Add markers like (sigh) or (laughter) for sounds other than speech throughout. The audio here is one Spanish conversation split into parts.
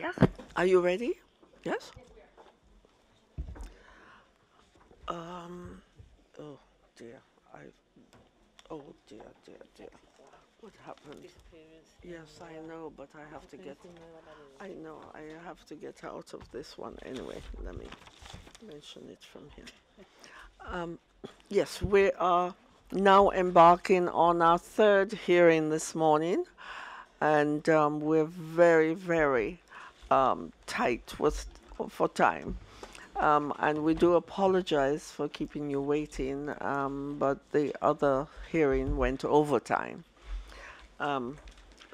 Yes. Are you ready? Yes. Um. Oh dear. I. Oh dear, dear, dear. What happened? Yes, I know, but I have to get. I know. I have to get out of this one anyway. Let me mention it from here. Um, yes, we are now embarking on our third hearing this morning, and um, we're very, very um, tight with for time. Um, and we do apologize for keeping you waiting, um, but the other hearing went over time. Um,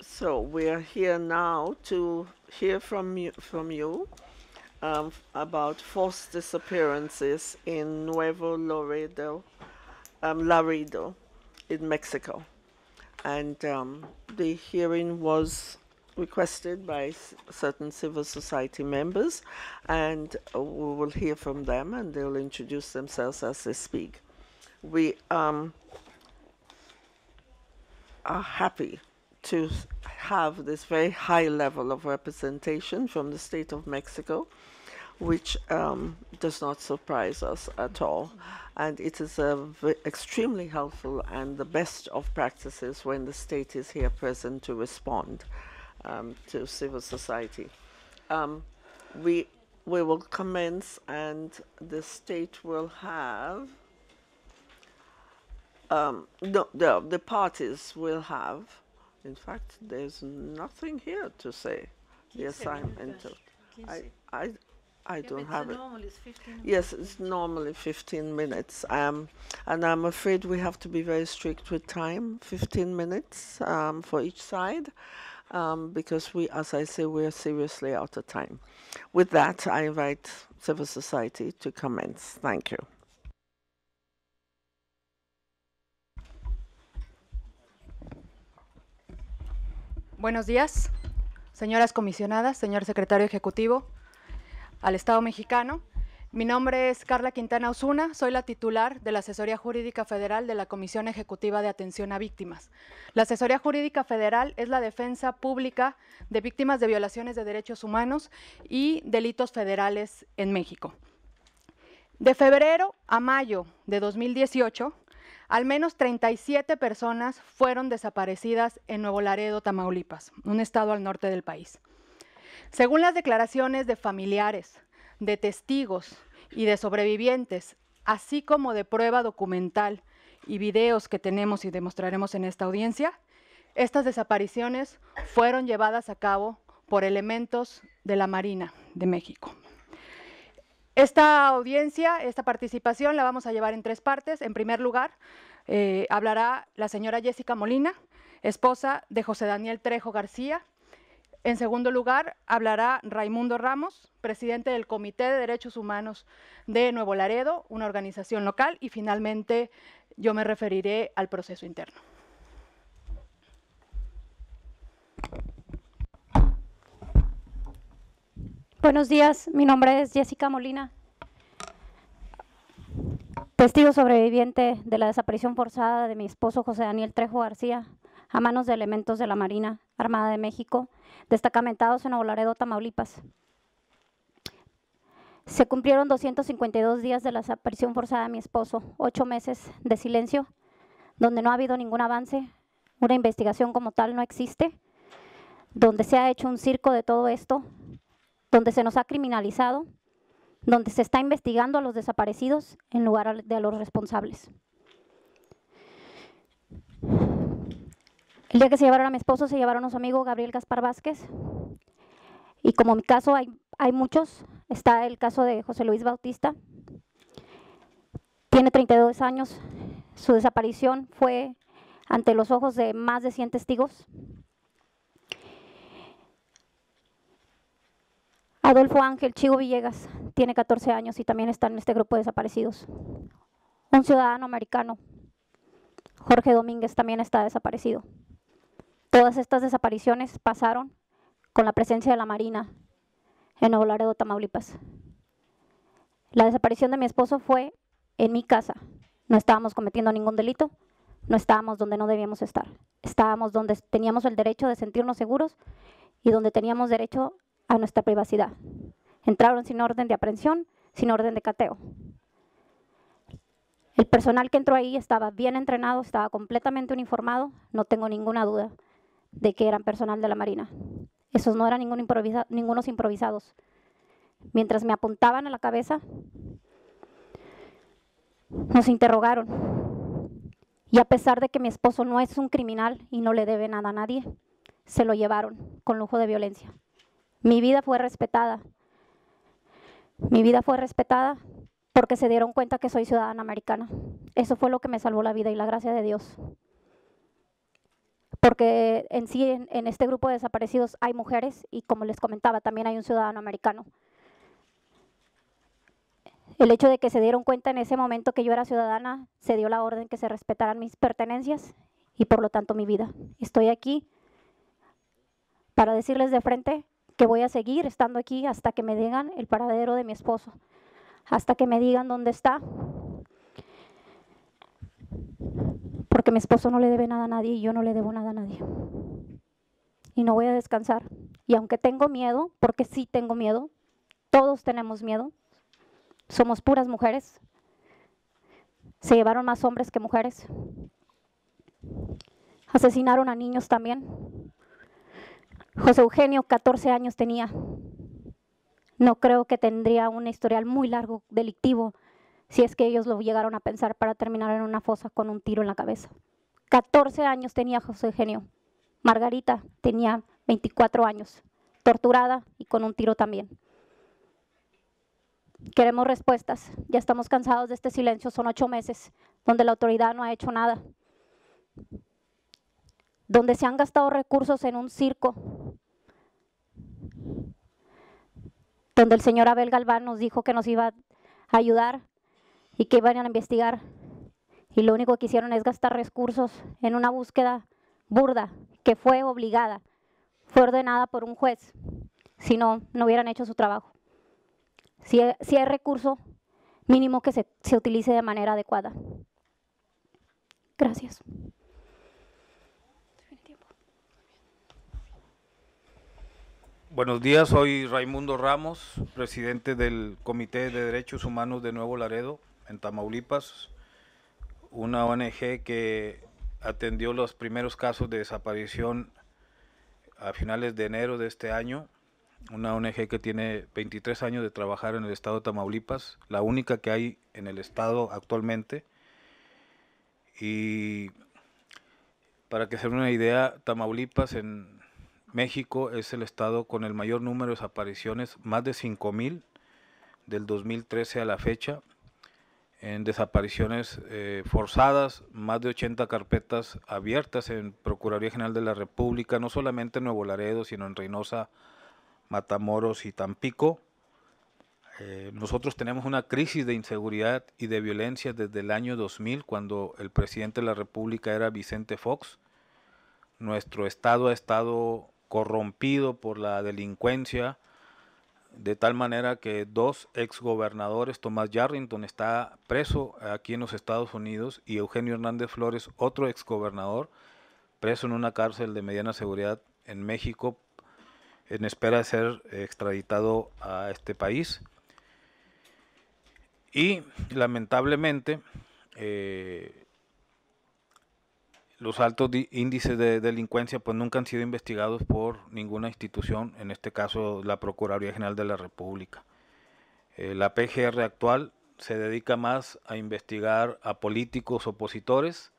so we are here now to hear from you, from you um, about forced disappearances in Nuevo Laredo, um, Laredo in Mexico. And um, the hearing was requested by certain civil society members, and uh, we will hear from them, and they'll introduce themselves as they speak. We um, are happy to have this very high level of representation from the state of Mexico, which um, does not surprise us at all. And it is uh, extremely helpful and the best of practices when the state is here present to respond um, to civil society. Um, we we will commence, and the state will have um, no, the the parties will have. In fact, there's nothing here to say the assignment. Of, I, I, I yeah, don't have it. It's yes, it's normally 15 minutes. Um, and I'm afraid we have to be very strict with time, 15 minutes um, for each side um, because we, as I say, we are seriously out of time. With that, I invite civil society to commence. Thank you. Buenos días, señoras comisionadas, señor secretario ejecutivo, al Estado mexicano. Mi nombre es Carla Quintana Osuna, soy la titular de la Asesoría Jurídica Federal de la Comisión Ejecutiva de Atención a Víctimas. La Asesoría Jurídica Federal es la defensa pública de víctimas de violaciones de derechos humanos y delitos federales en México. De febrero a mayo de 2018, al menos 37 personas fueron desaparecidas en Nuevo Laredo, Tamaulipas, un estado al norte del país. Según las declaraciones de familiares, de testigos y de sobrevivientes, así como de prueba documental y videos que tenemos y demostraremos en esta audiencia, estas desapariciones fueron llevadas a cabo por elementos de la Marina de México. Esta audiencia, esta participación la vamos a llevar en tres partes. En primer lugar, eh, hablará la señora Jessica Molina, esposa de José Daniel Trejo García, en segundo lugar, hablará Raimundo Ramos, presidente del Comité de Derechos Humanos de Nuevo Laredo, una organización local, y finalmente yo me referiré al proceso interno. Buenos días, mi nombre es Jessica Molina, testigo sobreviviente de la desaparición forzada de mi esposo José Daniel Trejo García, a manos de elementos de la Marina Armada de México, destacamentados en Ovolaredo, Tamaulipas. Se cumplieron 252 días de la desaparición forzada de mi esposo, ocho meses de silencio, donde no ha habido ningún avance, una investigación como tal no existe, donde se ha hecho un circo de todo esto, donde se nos ha criminalizado, donde se está investigando a los desaparecidos en lugar de a los responsables. El día que se llevaron a mi esposo, se llevaron a su amigo Gabriel Gaspar Vázquez. Y como mi caso hay, hay muchos, está el caso de José Luis Bautista. Tiene 32 años. Su desaparición fue ante los ojos de más de 100 testigos. Adolfo Ángel Chigo Villegas tiene 14 años y también está en este grupo de desaparecidos. Un ciudadano americano, Jorge Domínguez, también está desaparecido. Todas estas desapariciones pasaron con la presencia de la Marina en Nuevo Laredo, Tamaulipas. La desaparición de mi esposo fue en mi casa. No estábamos cometiendo ningún delito, no estábamos donde no debíamos estar. Estábamos donde teníamos el derecho de sentirnos seguros y donde teníamos derecho a nuestra privacidad. Entraron sin orden de aprehensión, sin orden de cateo. El personal que entró ahí estaba bien entrenado, estaba completamente uniformado, no tengo ninguna duda de que eran personal de la Marina. Esos no eran ningunos improvisados. Mientras me apuntaban a la cabeza, nos interrogaron. Y a pesar de que mi esposo no es un criminal y no le debe nada a nadie, se lo llevaron con lujo de violencia. Mi vida fue respetada. Mi vida fue respetada porque se dieron cuenta que soy ciudadana americana. Eso fue lo que me salvó la vida y la gracia de Dios porque en sí, en, este grupo de desaparecidos hay mujeres y como les comentaba, también hay un ciudadano americano. El hecho de que se dieron cuenta en ese momento que yo era ciudadana, se dio la orden que se respetaran mis pertenencias y por lo tanto mi vida. Estoy aquí para decirles de frente que voy a seguir estando aquí hasta que me digan el paradero de mi esposo, hasta que me digan dónde está, Porque mi esposo no le debe nada a nadie y yo no le debo nada a nadie. Y no voy a descansar. Y aunque tengo miedo, porque sí tengo miedo, todos tenemos miedo, somos puras mujeres, se llevaron más hombres que mujeres, asesinaron a niños también. José Eugenio 14 años tenía. No creo que tendría un historial muy largo delictivo si es que ellos lo llegaron a pensar para terminar en una fosa con un tiro en la cabeza. 14 años tenía José Eugenio. Margarita tenía 24 años, torturada y con un tiro también. Queremos respuestas. Ya estamos cansados de este silencio. Son ocho meses donde la autoridad no ha hecho nada. Donde se han gastado recursos en un circo. Donde el señor Abel Galván nos dijo que nos iba a ayudar y que iban a investigar. Y lo único que hicieron es gastar recursos en una búsqueda burda, que fue obligada, fue ordenada por un juez, si no, no hubieran hecho su trabajo. Si, hay recurso, mínimo que se, se utilice de manera adecuada. Gracias. Buenos días, soy Raimundo Ramos, presidente del Comité de Derechos Humanos de Nuevo Laredo en Tamaulipas, una ONG que atendió los primeros casos de desaparición a finales de enero de este año, una ONG que tiene 23 años de trabajar en el estado de Tamaulipas, la única que hay en el estado actualmente. Y para que se den una idea, Tamaulipas en México es el estado con el mayor número de desapariciones, más de 5.000 del 2013 a la fecha en desapariciones eh, forzadas, más de 80 carpetas abiertas en Procuraduría General de la República, no solamente en Nuevo Laredo, sino en Reynosa, Matamoros y Tampico. Eh, nosotros tenemos una crisis de inseguridad y de violencia desde el año 2000, cuando el presidente de la República era Vicente Fox. Nuestro Estado ha estado corrompido por la delincuencia, de tal manera que dos exgobernadores, Tomás Yarrington está preso aquí en los Estados Unidos y Eugenio Hernández Flores, otro exgobernador, preso en una cárcel de mediana seguridad en México en espera de ser extraditado a este país. Y lamentablemente eh, los altos índices de delincuencia pues nunca han sido investigados por ninguna institución, en este caso la Procuraduría General de la República. Eh, la PGR actual se dedica más a investigar a políticos opositores,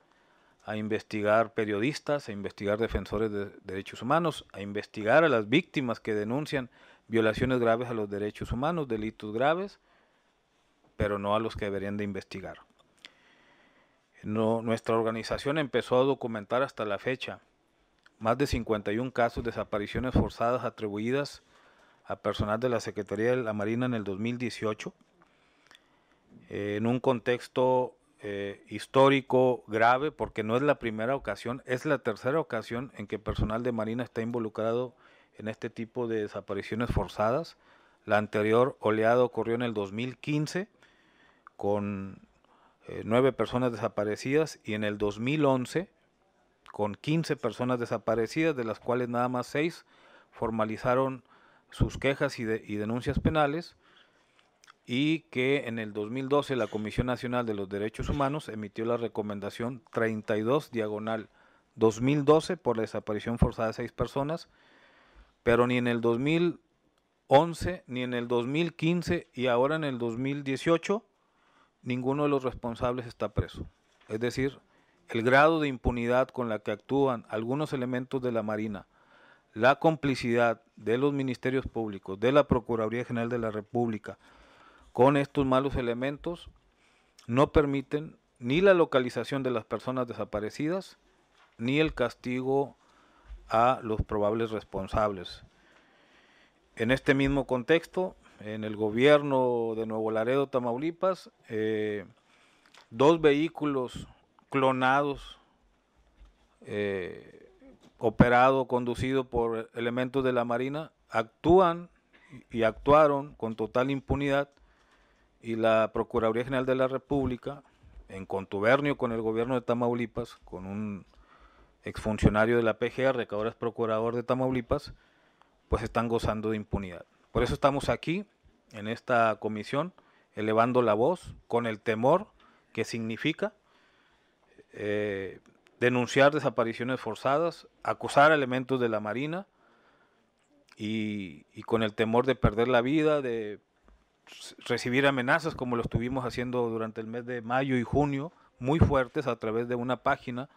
a investigar periodistas, a investigar defensores de derechos humanos, a investigar a las víctimas que denuncian violaciones graves a los derechos humanos, delitos graves, pero no a los que deberían de investigar nuestra organización empezó a documentar hasta la fecha más de 51 casos de desapariciones forzadas atribuidas a personal de la Secretaría de la Marina en el 2018, en un contexto eh, histórico grave, porque no es la primera ocasión, es la tercera ocasión en que personal de Marina está involucrado en este tipo de desapariciones forzadas. La anterior oleada ocurrió en el 2015 con eh, nueve personas desaparecidas y en el 2011 con 15 personas desaparecidas, de las cuales nada más seis formalizaron sus quejas y, denuncias penales y que en el 2012 la Comisión Nacional de los Derechos Humanos emitió la recomendación 32 diagonal 2012 por la desaparición forzada de seis personas, pero ni en el 2011 ni en el 2015 y ahora en el 2018 ninguno de los responsables está preso. Es decir, el grado de impunidad con la que actúan algunos elementos de la Marina, la complicidad de los ministerios públicos, de la Procuraduría General de la República, con estos malos elementos, no permiten ni la localización de las personas desaparecidas, ni el castigo a los probables responsables. En este mismo contexto, en el gobierno de Nuevo Laredo, Tamaulipas, eh, dos vehículos clonados, operados, eh, operado, conducido por elementos de la Marina, actúan y actuaron con total impunidad y la Procuraduría General de la República, en contubernio con el gobierno de Tamaulipas, con un exfuncionario de la PGR, que ahora es procurador de Tamaulipas, pues están gozando de impunidad. Por eso estamos aquí, en esta comisión, elevando la voz con el temor que significa eh, denunciar desapariciones forzadas, acusar elementos de la Marina y, y con el temor de perder la vida, de recibir amenazas como lo estuvimos haciendo durante el mes de mayo y junio, muy fuertes a través de una página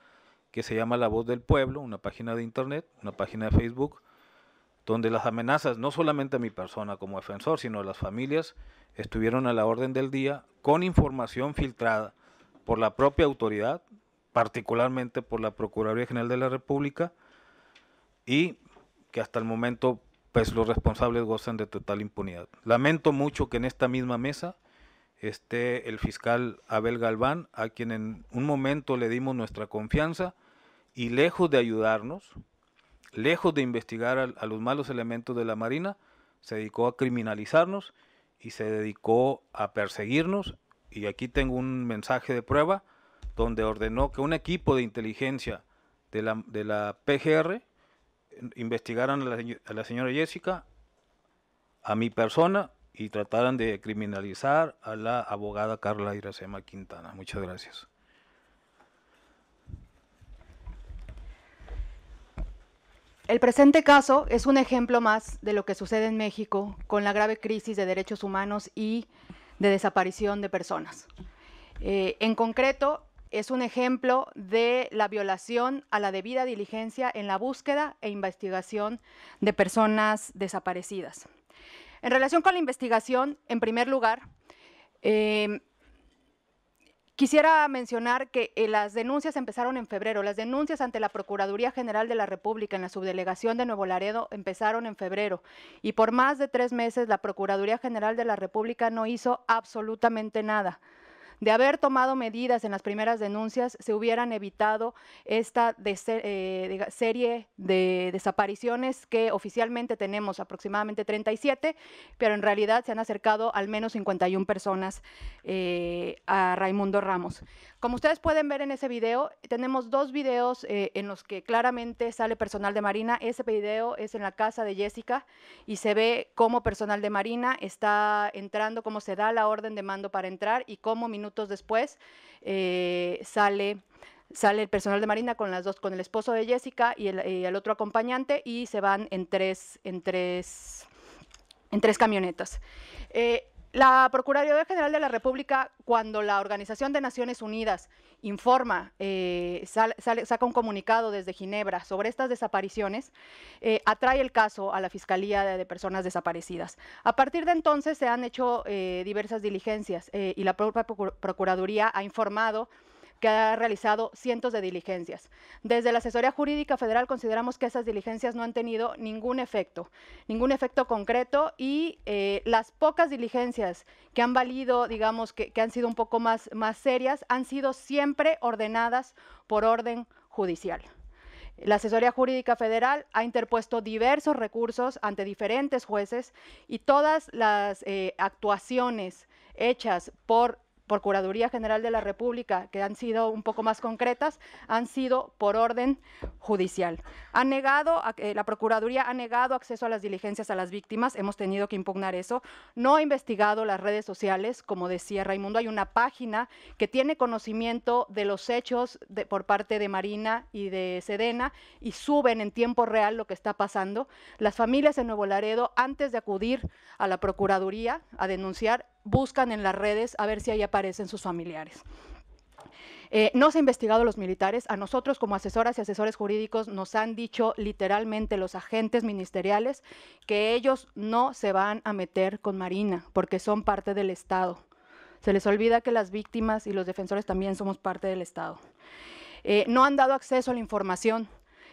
que se llama La Voz del Pueblo, una página de internet, una página de Facebook, donde las amenazas, no solamente a mi persona como defensor, sino a las familias, estuvieron a la orden del día con información filtrada por la propia autoridad, particularmente por la Procuraduría General de la República, y que hasta el momento pues los responsables gozan de total impunidad. Lamento mucho que en esta misma mesa esté el fiscal Abel Galván, a quien en un momento le dimos nuestra confianza y lejos de ayudarnos, lejos de investigar a, los malos elementos de la Marina, se dedicó a criminalizarnos y se dedicó a perseguirnos. Y aquí tengo un mensaje de prueba donde ordenó que un equipo de inteligencia de la, de la PGR eh, investigaran a la, a la, señora Jessica, a mi persona y trataran de criminalizar a la abogada Carla Iracema Quintana. Muchas gracias. El presente caso es un ejemplo más de lo que sucede en México con la grave crisis de derechos humanos y de desaparición de personas. Eh, en concreto, es un ejemplo de la violación a la debida diligencia en la búsqueda e investigación de personas desaparecidas. En relación con la investigación, en primer lugar, eh, Quisiera mencionar que eh, las denuncias empezaron en febrero. Las denuncias ante la Procuraduría General de la República en la subdelegación de Nuevo Laredo empezaron en febrero y por más de tres meses la Procuraduría General de la República no hizo absolutamente nada. De haber tomado medidas en las primeras denuncias, se hubieran evitado esta eh, serie de desapariciones que oficialmente tenemos aproximadamente 37, pero en realidad se han acercado al menos 51 personas eh, a Raimundo Ramos. Como ustedes pueden ver en ese video, tenemos dos videos eh, en los que claramente sale personal de Marina. Ese video es en la casa de Jessica y se ve cómo personal de Marina está entrando, cómo se da la orden de mando para entrar y cómo minutos después eh, sale sale el personal de Marina con las dos, con el esposo de Jessica y el, otro acompañante, y se van en tres, en tres, en tres camionetas. Eh, la Procuraduría General de la República, cuando la Organización de Naciones Unidas informa, eh, saca un comunicado desde Ginebra sobre estas desapariciones, eh, atrae el caso a la Fiscalía de, Personas Desaparecidas. A partir de entonces se han hecho eh, diversas diligencias y la propia Procuraduría ha informado que ha realizado cientos de diligencias. Desde la Asesoría Jurídica Federal consideramos que esas diligencias no han tenido ningún efecto, ningún efecto concreto y eh, las pocas diligencias que han valido, digamos, que, han sido un poco más, más serias, han sido siempre ordenadas por orden judicial. La Asesoría Jurídica Federal ha interpuesto diversos recursos ante diferentes jueces y todas las eh, actuaciones hechas por Procuraduría General de la República, que han sido un poco más concretas, han sido por orden judicial. Han negado, la Procuraduría ha negado acceso a las diligencias a las víctimas, hemos tenido que impugnar eso, no ha investigado las redes sociales, como decía Raimundo, hay una página que tiene conocimiento de los hechos por parte de Marina y de Sedena y suben en tiempo real lo que está pasando. Las familias en Nuevo Laredo, antes de acudir a la Procuraduría a denunciar, buscan en las redes a ver si ahí aparecen sus familiares. Eh, no se ha investigado los militares. A nosotros, como asesoras y asesores jurídicos, nos han dicho literalmente los agentes ministeriales que ellos no se van a meter con Marina porque son parte del Estado. Se les olvida que las víctimas y los defensores también somos parte del Estado. Eh, no han dado acceso a la información.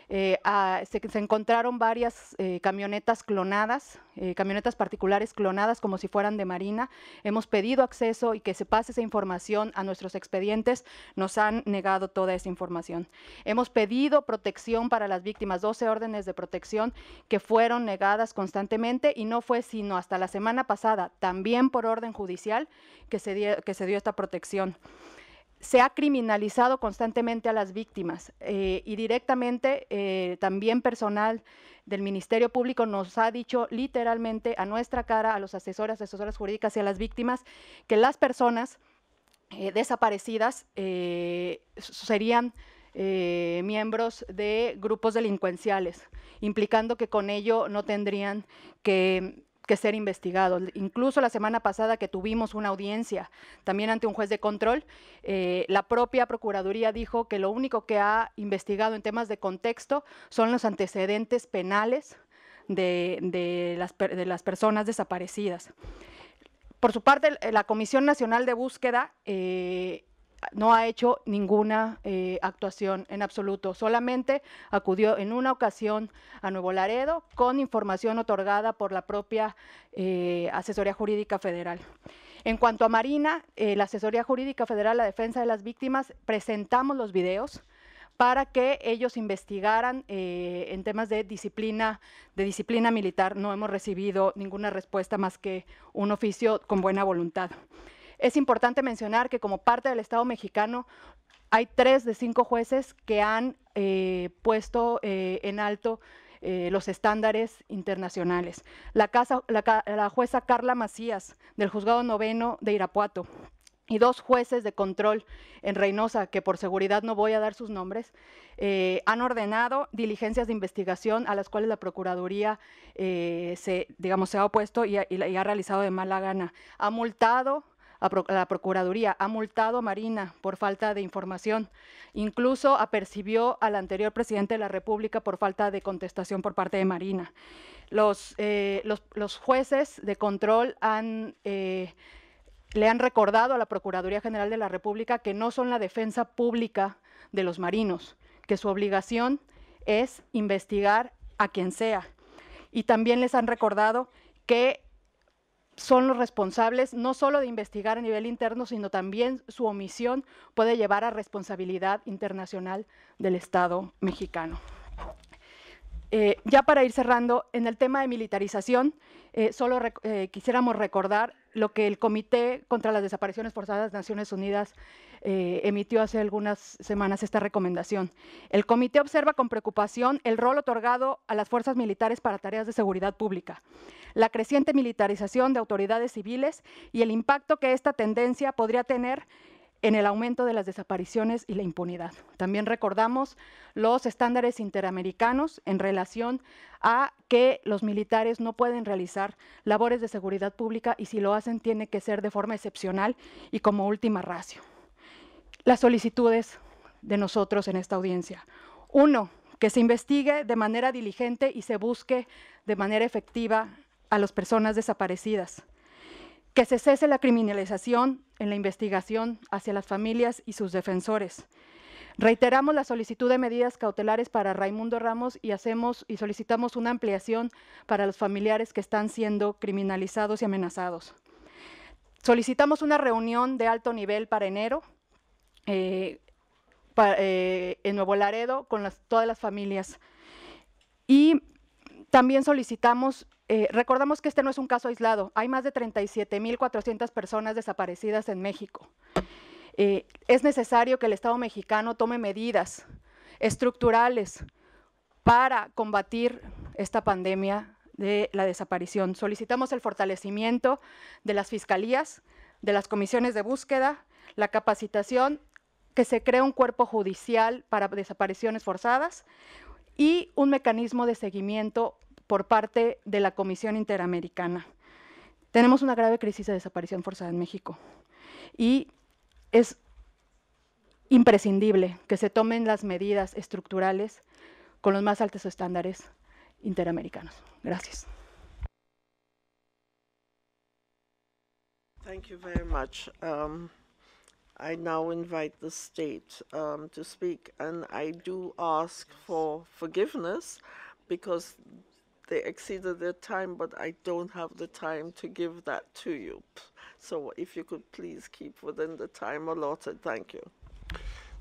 Eh, ah, se, encontraron varias eh, camionetas clonadas, eh, camionetas particulares clonadas como si fueran de Marina. Hemos pedido acceso y que se pase esa información a nuestros expedientes. Nos han negado toda esa información. Hemos pedido protección para las víctimas, 12 órdenes de protección que fueron negadas constantemente y no fue sino hasta la semana pasada, también por orden judicial, que se dio esta protección se ha criminalizado constantemente a las víctimas eh, y directamente eh, también personal del Ministerio Público nos ha dicho literalmente a nuestra cara, a los asesores, asesoras jurídicas y a las víctimas, que las personas eh, desaparecidas serían miembros de grupos delincuenciales, implicando que con ello no tendrían que que ser investigados. Incluso la semana pasada que tuvimos una audiencia también ante un juez de control, eh, la propia Procuraduría dijo que lo único que ha investigado en temas de contexto son los antecedentes penales de, las, personas desaparecidas. Por su parte, la Comisión Nacional de Búsqueda eh, no ha hecho ninguna eh, actuación en absoluto, solamente acudió en una ocasión a Nuevo Laredo con información otorgada por la propia eh, Asesoría Jurídica Federal. En cuanto a Marina, eh, la Asesoría Jurídica Federal, la Defensa de las Víctimas, presentamos los videos para que ellos investigaran en temas de disciplina, de disciplina militar. No hemos recibido ninguna respuesta más que un oficio con buena voluntad. Es importante mencionar que como parte del Estado mexicano hay tres de cinco jueces que han eh, puesto eh, en alto eh, los estándares internacionales. La, jueza Carla Macías del Juzgado Noveno de Irapuato y dos jueces de control en Reynosa, que por seguridad no voy a dar sus nombres, han ordenado diligencias de investigación a las cuales la Procuraduría se, digamos, se ha opuesto y, y ha realizado de mala gana. Ha multado la Procuraduría ha multado a Marina por falta de información. Incluso apercibió al anterior presidente de la República por falta de contestación por parte de Marina. Los, eh, los, jueces de control han... Eh, le han recordado a la Procuraduría General de la República que no son la defensa pública de los marinos, que su obligación es investigar a quien sea. Y también les han recordado que son los responsables no solo de investigar a nivel interno, sino también su omisión puede llevar a responsabilidad internacional del Estado mexicano. Eh, ya para ir cerrando, en el tema de militarización, eh, solo eh, quisiéramos recordar lo que el Comité contra las Desapariciones Forzadas de Naciones Unidas eh, emitió hace algunas semanas esta recomendación. El comité observa con preocupación el rol otorgado a las fuerzas militares para tareas de seguridad pública, la creciente militarización de autoridades civiles y el impacto que esta tendencia podría tener en el aumento de las desapariciones y la impunidad. También recordamos los estándares interamericanos en relación a que los militares no pueden realizar labores de seguridad pública y si lo hacen tiene que ser de forma excepcional y como última ratio. Las solicitudes de nosotros en esta audiencia. Uno, que se investigue de manera diligente y se busque de manera efectiva a las personas desaparecidas que se cese la criminalización en la investigación hacia las familias y sus defensores. Reiteramos la solicitud de medidas cautelares para Raimundo Ramos y hacemos y solicitamos una ampliación para los familiares que están siendo criminalizados y amenazados. Solicitamos una reunión de alto nivel para enero eh, eh, en Nuevo Laredo con todas las familias. Y también solicitamos eh, recordamos que este no es un caso aislado, hay más de 37.400 personas desaparecidas en México. Eh, es necesario que el Estado mexicano tome medidas estructurales para combatir esta pandemia de la desaparición. Solicitamos el fortalecimiento de las fiscalías, de las comisiones de búsqueda, la capacitación, que se cree un cuerpo judicial para desapariciones forzadas y un mecanismo de seguimiento por parte de la Comisión Interamericana. Tenemos una grave crisis de desaparición forzada en México y es imprescindible que se tomen las medidas estructurales con los más altos estándares interamericanos. Gracias. Thank you very much. Um, I now invite the state um, to forgiveness because they exceeded their time, but I don't have the time to give that to you. So if you could please keep within the time allotted, thank you.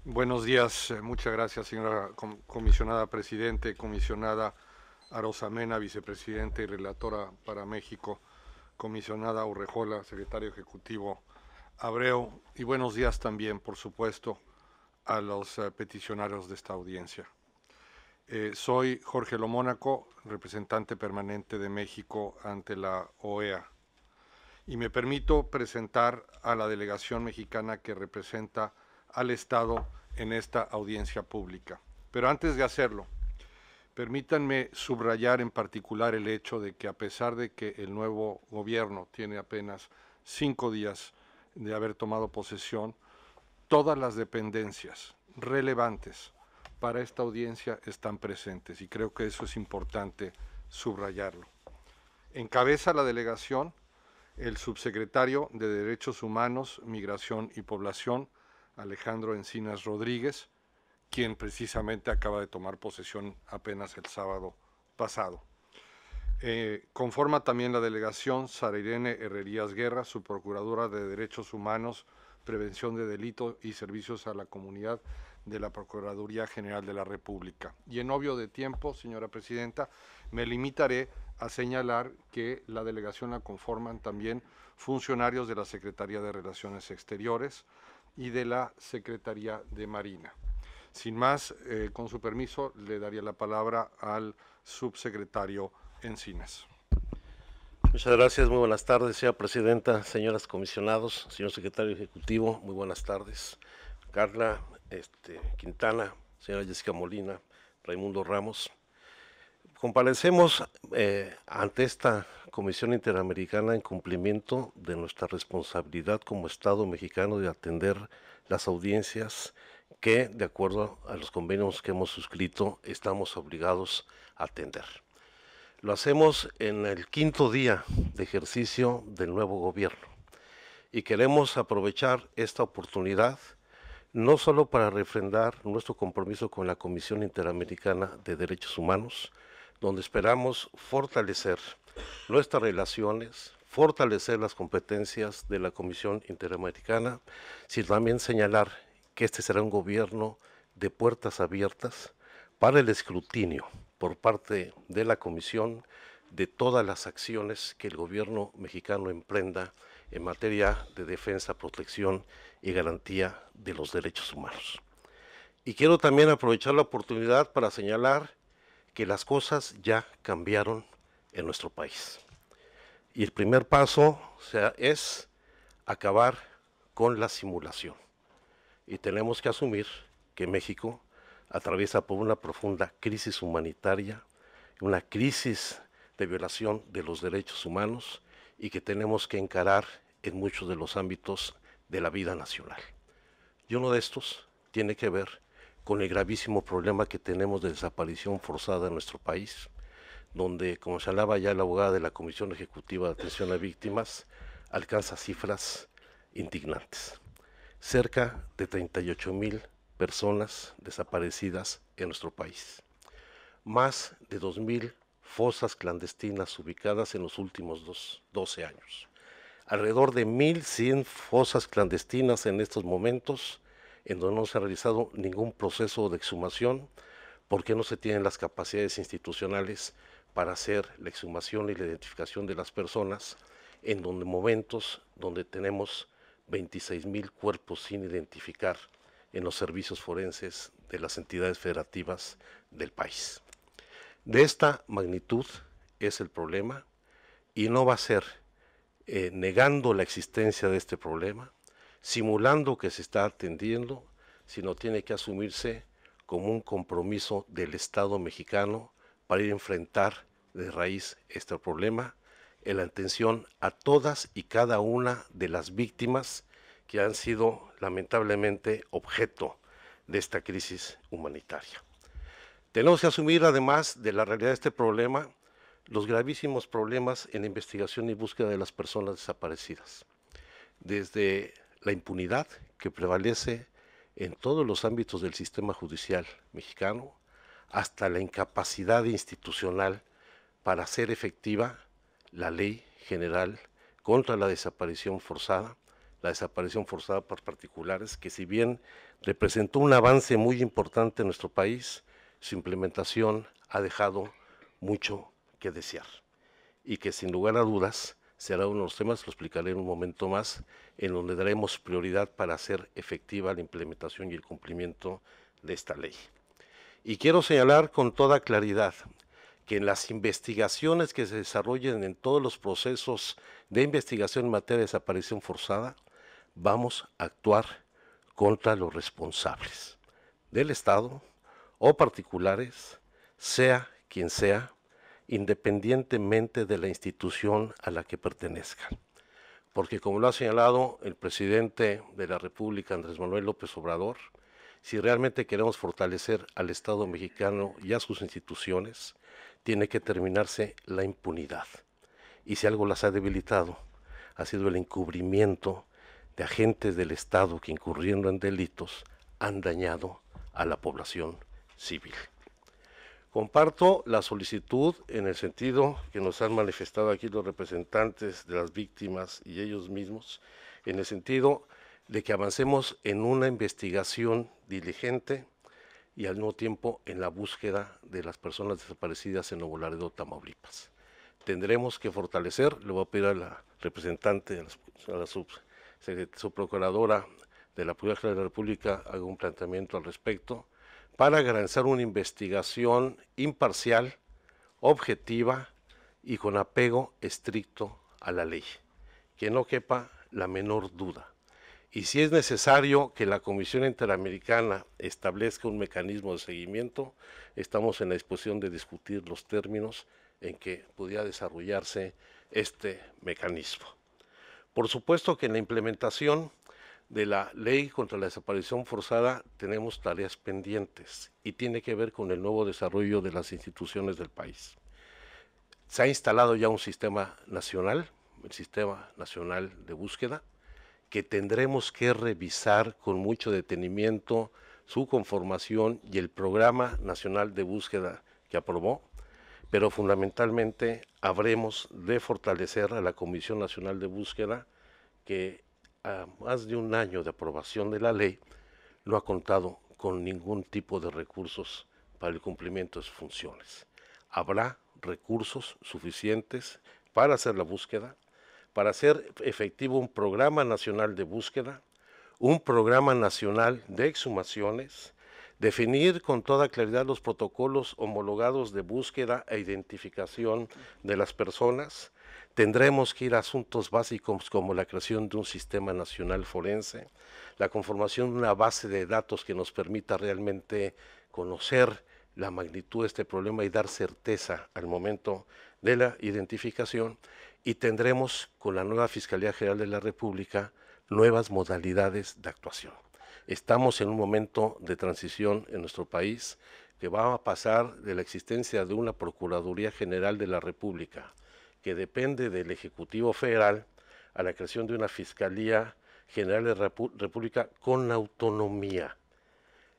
Buenos días, eh, muchas gracias señora comisionada presidente, comisionada Arosamena, vicepresidente y relatora para México, comisionada Urrejola, secretario ejecutivo Abreu, y buenos días también, por supuesto, a los eh, peticionarios de esta audiencia. Eh, soy Jorge Lomónaco, representante permanente de México ante la OEA. Y me permito presentar a la delegación mexicana que representa al Estado en esta audiencia pública. Pero antes de hacerlo, permítanme subrayar en particular el hecho de que a pesar de que el nuevo gobierno tiene apenas cinco días de haber tomado posesión, todas las dependencias relevantes para esta audiencia están presentes y creo que eso es importante subrayarlo. Encabeza la delegación el subsecretario de Derechos Humanos, Migración y Población, Alejandro Encinas Rodríguez, quien precisamente acaba de tomar posesión apenas el sábado pasado. Eh, conforma también la delegación Sara Irene Herrerías Guerra, su procuradora de Derechos Humanos, Prevención de Delitos y Servicios a la Comunidad de la Procuraduría General de la República. Y en obvio de tiempo, señora Presidenta, me limitaré a señalar que la delegación la conforman también funcionarios de la Secretaría de Relaciones Exteriores y de la Secretaría de Marina. Sin más, eh, con su permiso, le daría la palabra al subsecretario Encinas. Muchas gracias, muy buenas tardes, señora presidenta, señoras comisionados, señor secretario ejecutivo, muy buenas tardes. Carla, este, Quintana, señora Jessica Molina, Raimundo Ramos. Comparecemos eh, ante esta Comisión Interamericana en cumplimiento de nuestra responsabilidad como Estado mexicano de atender las audiencias que, de acuerdo a los convenios que hemos suscrito, estamos obligados a atender. Lo hacemos en el quinto día de ejercicio del nuevo gobierno y queremos aprovechar esta oportunidad no solo para refrendar nuestro compromiso con la Comisión Interamericana de Derechos Humanos, donde esperamos fortalecer nuestras relaciones, fortalecer las competencias de la Comisión Interamericana, sino también señalar que este será un gobierno de puertas abiertas para el escrutinio por parte de la Comisión de todas las acciones que el gobierno mexicano emprenda en materia de defensa, protección y garantía de los derechos humanos. Y quiero también aprovechar la oportunidad para señalar que las cosas ya cambiaron en nuestro país. Y el primer paso sea, es acabar con la simulación. Y tenemos que asumir que México atraviesa por una profunda crisis humanitaria, una crisis de violación de los derechos humanos y que tenemos que encarar en muchos de los ámbitos de la vida nacional. Y uno de estos tiene que ver con el gravísimo problema que tenemos de desaparición forzada en nuestro país, donde, como señalaba ya la abogada de la Comisión Ejecutiva de Atención a Víctimas, alcanza cifras indignantes. Cerca de 38 mil personas desaparecidas en nuestro país. Más de 2 mil fosas clandestinas ubicadas en los últimos 12 años alrededor de 1.100 fosas clandestinas en estos momentos, en donde no se ha realizado ningún proceso de exhumación, porque no se tienen las capacidades institucionales para hacer la exhumación y la identificación de las personas, en donde momentos donde tenemos 26.000 cuerpos sin identificar en los servicios forenses de las entidades federativas del país. De esta magnitud es el problema y no va a ser eh, negando la existencia de este problema, simulando que se está atendiendo, sino tiene que asumirse como un compromiso del Estado mexicano para ir a enfrentar de raíz este problema en la atención a todas y cada una de las víctimas que han sido lamentablemente objeto de esta crisis humanitaria. Tenemos que asumir además de la realidad de este problema los gravísimos problemas en la investigación y búsqueda de las personas desaparecidas, desde la impunidad que prevalece en todos los ámbitos del sistema judicial mexicano, hasta la incapacidad institucional para hacer efectiva la ley general contra la desaparición forzada, la desaparición forzada por particulares, que si bien representó un avance muy importante en nuestro país, su implementación ha dejado mucho desear y que sin lugar a dudas será uno de los temas, lo explicaré en un momento más, en donde daremos prioridad para hacer efectiva la implementación y el cumplimiento de esta ley. Y quiero señalar con toda claridad que en las investigaciones que se desarrollen en todos los procesos de investigación en materia de desaparición forzada, vamos a actuar contra los responsables del Estado o particulares, sea quien sea, independientemente de la institución a la que pertenezcan. Porque como lo ha señalado el presidente de la República, Andrés Manuel López Obrador, si realmente queremos fortalecer al Estado mexicano y a sus instituciones, tiene que terminarse la impunidad. Y si algo las ha debilitado, ha sido el encubrimiento de agentes del Estado que incurriendo en delitos han dañado a la población civil. Comparto la solicitud en el sentido que nos han manifestado aquí los representantes de las víctimas y ellos mismos, en el sentido de que avancemos en una investigación diligente y al mismo tiempo en la búsqueda de las personas desaparecidas en Nuevo Laredo, Tamaulipas. Tendremos que fortalecer, le voy a pedir a la representante, a la, subprocuradora de la general de la República, haga un planteamiento al respecto para garantizar una investigación imparcial, objetiva y con apego estricto a la ley, que no quepa la menor duda. Y si es necesario que la Comisión Interamericana establezca un mecanismo de seguimiento, estamos en la disposición de discutir los términos en que pudiera desarrollarse este mecanismo. Por supuesto que en la implementación de la ley contra la desaparición forzada tenemos tareas pendientes y tiene que ver con el nuevo desarrollo de las instituciones del país. Se ha instalado ya un sistema nacional, el Sistema Nacional de Búsqueda, que tendremos que revisar con mucho detenimiento su conformación y el Programa Nacional de Búsqueda que aprobó, pero fundamentalmente habremos de fortalecer a la Comisión Nacional de Búsqueda que más de un año de aprobación de la ley, no ha contado con ningún tipo de recursos para el cumplimiento de sus funciones. Habrá recursos suficientes para hacer la búsqueda, para hacer efectivo un programa nacional de búsqueda, un programa nacional de exhumaciones, definir con toda claridad los protocolos homologados de búsqueda e identificación de las personas, Tendremos que ir a asuntos básicos como la creación de un sistema nacional forense, la conformación de una base de datos que nos permita realmente conocer la magnitud de este problema y dar certeza al momento de la identificación y tendremos con la nueva Fiscalía General de la República nuevas modalidades de actuación. Estamos en un momento de transición en nuestro país que va a pasar de la existencia de una Procuraduría General de la República que depende del Ejecutivo Federal a la creación de una Fiscalía General de la República con autonomía,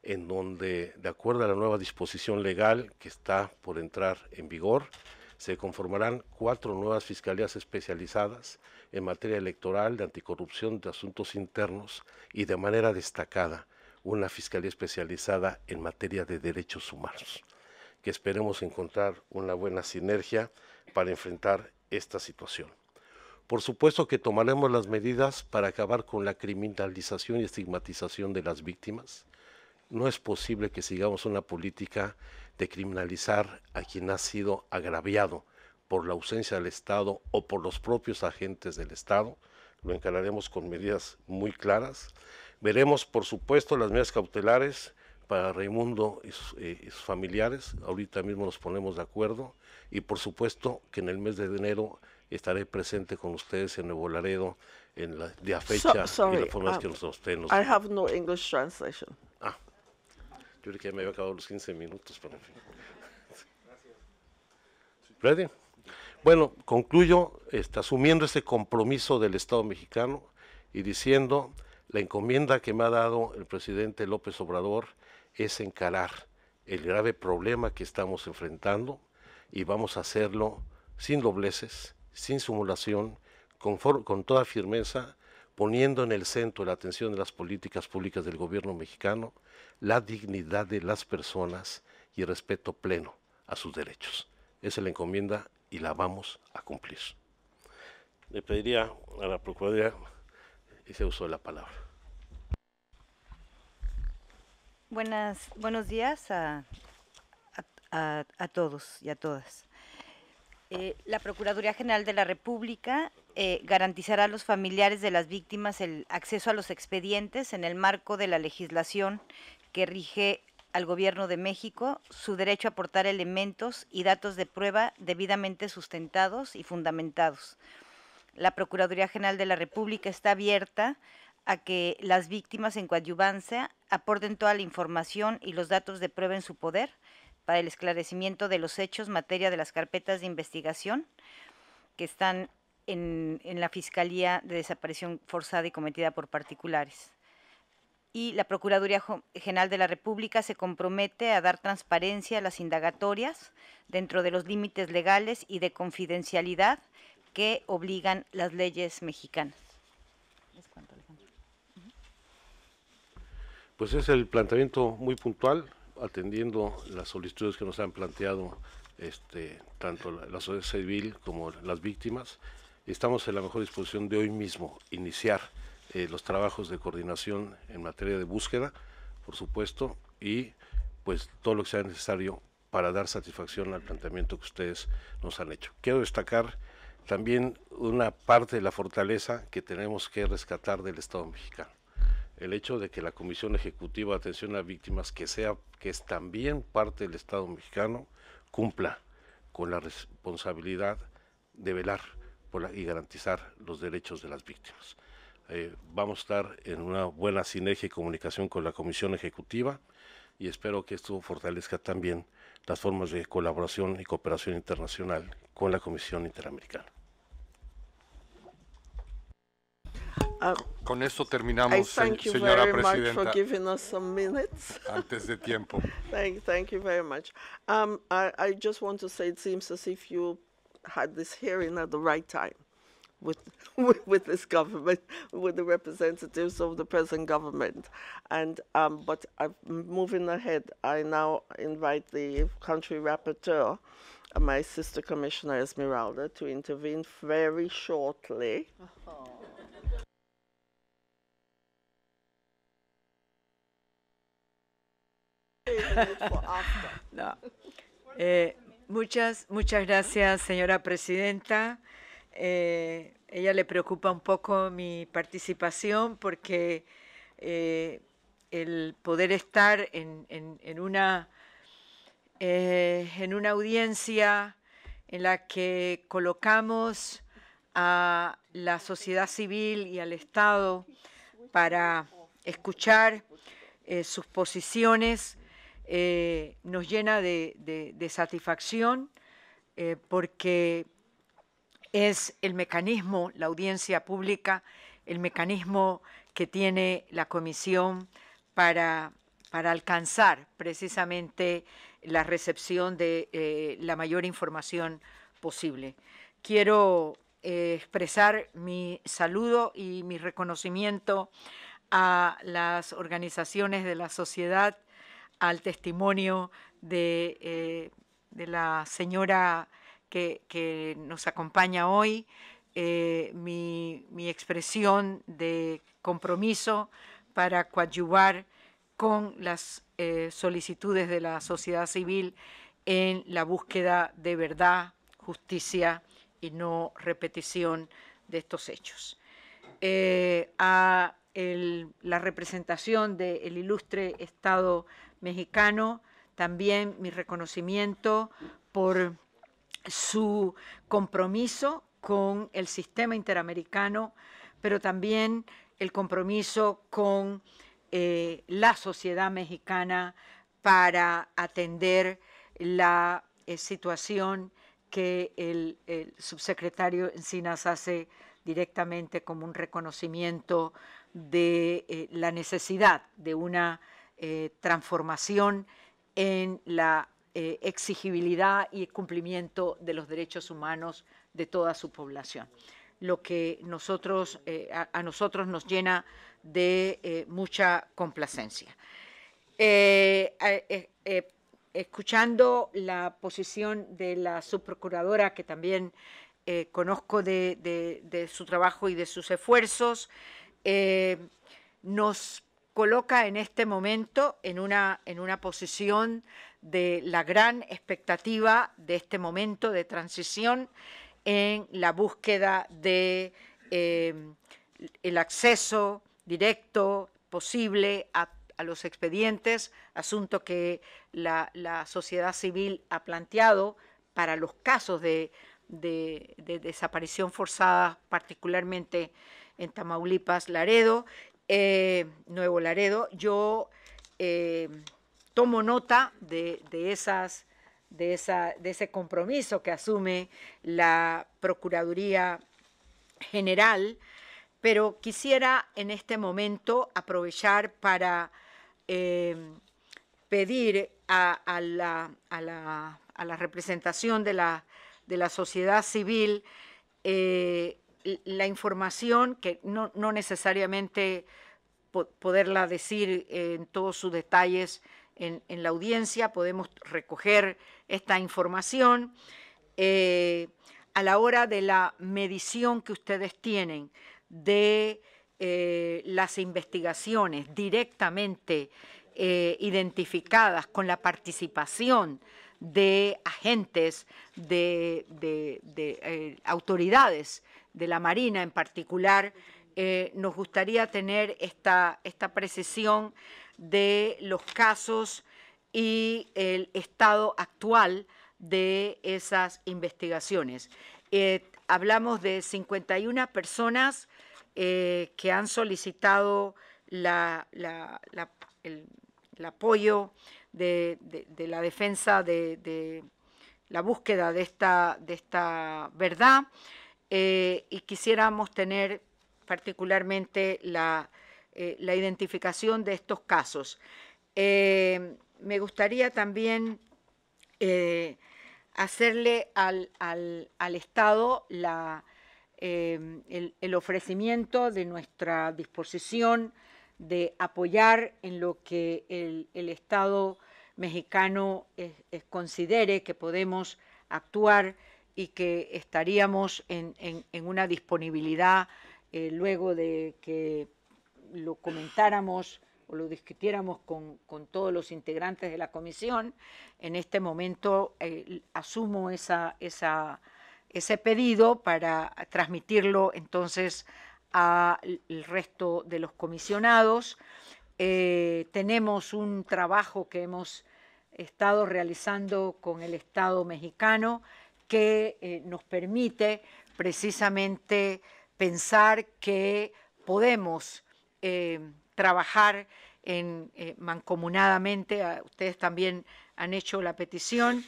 en donde, de acuerdo a la nueva disposición legal que está por entrar en vigor, se conformarán cuatro nuevas fiscalías especializadas en materia electoral, de anticorrupción, de asuntos internos y de manera destacada una fiscalía especializada en materia de derechos humanos, que esperemos encontrar una buena sinergia para enfrentar esta situación. Por supuesto que tomaremos las medidas para acabar con la criminalización y estigmatización de las víctimas. No es posible que sigamos una política de criminalizar a quien ha sido agraviado por la ausencia del Estado o por los propios agentes del Estado. Lo encararemos con medidas muy claras. Veremos, por supuesto, las medidas cautelares para Raimundo y sus, eh, familiares. Ahorita mismo nos ponemos de acuerdo y por supuesto que en el mes de enero estaré presente con ustedes en Nuevo Laredo en la, de fecha y la forma que um, nos... I have no English translation. Ah, yo creo que ya me había acabado los 15 minutos, pero en fin. Bueno, concluyo este, asumiendo este compromiso del Estado mexicano y diciendo la encomienda que me ha dado el presidente López Obrador es encarar el grave problema que estamos enfrentando y vamos a hacerlo sin dobleces, sin simulación, con, toda firmeza, poniendo en el centro la atención de las políticas públicas del gobierno mexicano la dignidad de las personas y el respeto pleno a sus derechos. Esa es la encomienda y la vamos a cumplir. Le pediría a la Procuraduría ese uso de la palabra. Buenas, buenos días a a, todos y a todas. Eh, la Procuraduría General de la República eh, garantizará a los familiares de las víctimas el acceso a los expedientes en el marco de la legislación que rige al Gobierno de México su derecho a aportar elementos y datos de prueba debidamente sustentados y fundamentados. La Procuraduría General de la República está abierta a que las víctimas en coadyuvancia aporten toda la información y los datos de prueba en su poder para el esclarecimiento de los hechos, materia de las carpetas de investigación que están en, en la Fiscalía de Desaparición Forzada y Cometida por Particulares y la Procuraduría General de la República se compromete a dar transparencia a las indagatorias dentro de los límites legales y de confidencialidad que obligan las leyes mexicanas. Pues es el planteamiento muy puntual, atendiendo las solicitudes que nos han planteado este, tanto la, sociedad civil como las víctimas, estamos en la mejor disposición de hoy mismo iniciar eh, los trabajos de coordinación en materia de búsqueda, por supuesto, y pues todo lo que sea necesario para dar satisfacción al planteamiento que ustedes nos han hecho. Quiero destacar también una parte de la fortaleza que tenemos que rescatar del Estado mexicano el hecho de que la Comisión Ejecutiva de Atención a Víctimas, que, sea, que es también parte del Estado mexicano, cumpla con la responsabilidad de velar y garantizar los derechos de las víctimas. Eh, vamos a estar en una buena sinergia y comunicación con la Comisión Ejecutiva y espero que esto fortalezca también las formas de colaboración y cooperación internacional con la Comisión Interamericana. Ah, Con esto terminamos, señora presidenta. Antes de tiempo. (laughs) thank, thank you very much. Um, I, I just want to say it seems as if you had this hearing at the right time with (laughs) with this government, with the representatives of the present government, and um, but I'm moving ahead. I now invite the country rapporteur, uh, my sister commissioner Esmeralda, to intervene very shortly. Uh-huh. (laughs) Eh, muchas, muchas gracias, señora presidenta. Eh, ella le preocupa un poco mi participación porque eh, el poder estar una, en una audiencia en la que colocamos a la sociedad civil y al Estado para escuchar sus posiciones eh, nos llena de, satisfacción eh, porque es el mecanismo, la audiencia pública, el mecanismo que tiene la comisión para, para alcanzar precisamente la recepción de eh, la mayor información posible. Quiero expresar mi saludo y mi reconocimiento a las organizaciones de la sociedad al testimonio eh, de, la señora que, nos acompaña hoy, eh, mi, expresión de compromiso para coadyuvar con las eh, solicitudes de la sociedad civil en la búsqueda de verdad, justicia y no repetición de estos hechos. a la representación del ilustre Estado mexicano, también mi reconocimiento por su compromiso con el sistema interamericano, pero también el compromiso con eh, la sociedad mexicana para atender la eh, situación que el, subsecretario Encinas hace directamente como un reconocimiento de eh, la necesidad de una eh, transformación en la eh, exigibilidad y cumplimiento de los derechos humanos de toda su población. Lo que eh, a, nosotros nos llena de mucha complacencia. escuchando la posición de la subprocuradora, que también conozco de, de, su trabajo y de sus esfuerzos, nos coloca en este momento en una, en una posición de la gran expectativa de este momento de transición en la búsqueda de eh, el acceso directo posible a, los expedientes, asunto que la, sociedad civil ha planteado para los casos de desaparición forzada, particularmente en Tamaulipas, Laredo, eh, Nuevo Laredo. Yo eh, tomo nota de, esas de, ese compromiso que asume la Procuraduría General, pero quisiera en este momento aprovechar para eh, pedir a, la, representación de la, sociedad civil la información, que no, necesariamente poderla decir eh, en todos sus detalles en, la audiencia, podemos recoger esta información. Eh, a la hora de la medición que ustedes tienen de eh, las investigaciones directamente identificadas con la participación de agentes, de autoridades de la Marina en particular, eh, nos gustaría tener esta, esta precisión de los casos y el estado actual de esas investigaciones. Eh, hablamos de 51 personas eh, que han solicitado el, apoyo de, la defensa de, la búsqueda de esta, de esta verdad. Eh, y quisiéramos tener particularmente la, eh, identificación de estos casos. Eh, me gustaría también hacerle al, Estado el, ofrecimiento de nuestra disposición de apoyar en lo que el, el Estado mexicano considere que podemos actuar y que estaríamos en, en, una disponibilidad eh, luego de que lo comentáramos o lo discutiéramos con, todos los integrantes de la comisión. En este momento eh, asumo ese pedido para transmitirlo entonces al resto de los comisionados. Eh, tenemos un trabajo que hemos estado realizando con el Estado mexicano que eh, nos permite precisamente pensar que podemos eh, trabajar eh, mancomunadamente. Ah, ustedes también han hecho la petición